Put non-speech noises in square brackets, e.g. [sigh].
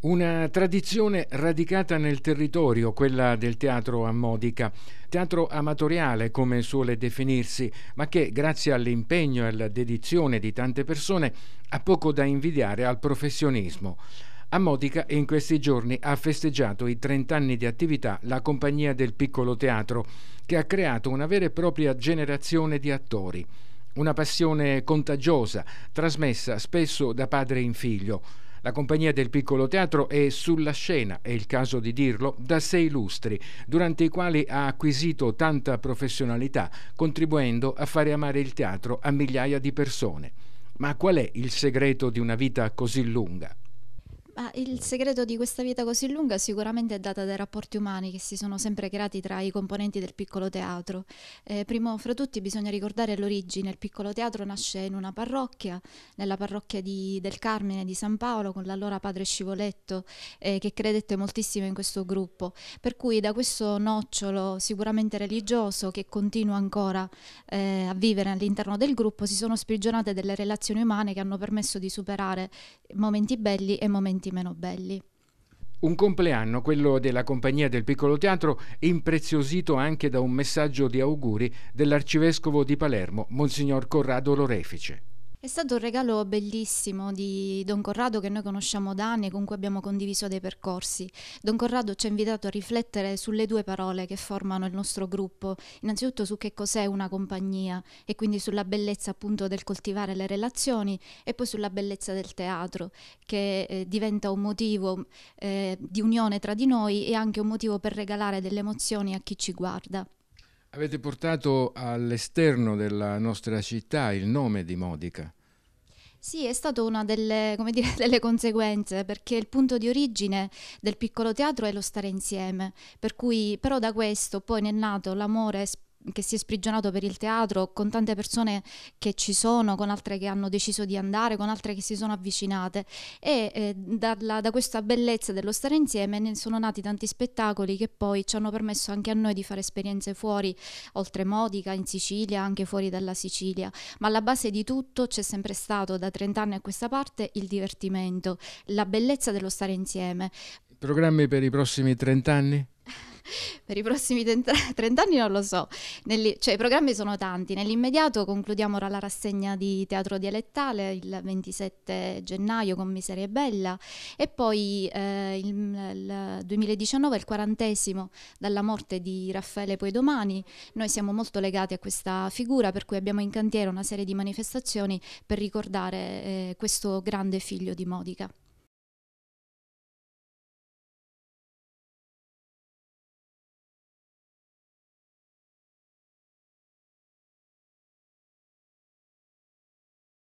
Una tradizione radicata nel territorio, quella del teatro a Modica, teatro amatoriale come suole definirsi, ma che grazie all'impegno e alla dedizione di tante persone ha poco da invidiare al professionismo. A Modica in questi giorni ha festeggiato i 30 anni di attività la Compagnia del Piccolo Teatro, che ha creato una vera e propria generazione di attori. Una passione contagiosa, trasmessa spesso da padre in figlio la compagnia del piccolo teatro è sulla scena, è il caso di dirlo, da sei lustri, durante i quali ha acquisito tanta professionalità, contribuendo a fare amare il teatro a migliaia di persone. Ma qual è il segreto di una vita così lunga? Ma il segreto di questa vita così lunga sicuramente è data dai rapporti umani che si sono sempre creati tra i componenti del piccolo teatro. Eh, primo fra tutti bisogna ricordare l'origine. Il piccolo teatro nasce in una parrocchia, nella parrocchia di, del Carmine di San Paolo, con l'allora padre Scivoletto, eh, che credette moltissimo in questo gruppo. Per cui da questo nocciolo sicuramente religioso che continua ancora eh, a vivere all'interno del gruppo si sono sprigionate delle relazioni umane che hanno permesso di superare momenti belli e momenti momenti meno belli. Un compleanno, quello della compagnia del piccolo teatro, impreziosito anche da un messaggio di auguri dell'arcivescovo di Palermo, Monsignor Corrado Lorefice. È stato un regalo bellissimo di Don Corrado che noi conosciamo da anni e con cui abbiamo condiviso dei percorsi. Don Corrado ci ha invitato a riflettere sulle due parole che formano il nostro gruppo, innanzitutto su che cos'è una compagnia e quindi sulla bellezza appunto del coltivare le relazioni e poi sulla bellezza del teatro che eh, diventa un motivo eh, di unione tra di noi e anche un motivo per regalare delle emozioni a chi ci guarda. Avete portato all'esterno della nostra città il nome di Modica. Sì, è stata una delle, dire, [laughs] delle, conseguenze, perché il punto di origine del piccolo teatro è lo stare insieme, per cui però da questo poi ne è nato l'amore che si è sprigionato per il teatro, con tante persone che ci sono, con altre che hanno deciso di andare, con altre che si sono avvicinate e eh, dalla, da questa bellezza dello stare insieme ne sono nati tanti spettacoli che poi ci hanno permesso anche a noi di fare esperienze fuori, oltre Modica, in Sicilia, anche fuori dalla Sicilia, ma alla base di tutto c'è sempre stato da 30 anni a questa parte il divertimento, la bellezza dello stare insieme. Programmi per i prossimi 30 anni? [laughs] per i prossimi 30 anni non lo so. Nelli, cioè, i programmi sono tanti. Nell'immediato concludiamo ora la rassegna di teatro dialettale il 27 gennaio con Miserie Bella e poi eh, il, il 2019 il quarantesimo dalla morte di Raffaele Poi Domani. Noi siamo molto legati a questa figura per cui abbiamo in cantiere una serie di manifestazioni per ricordare eh, questo grande figlio di Modica.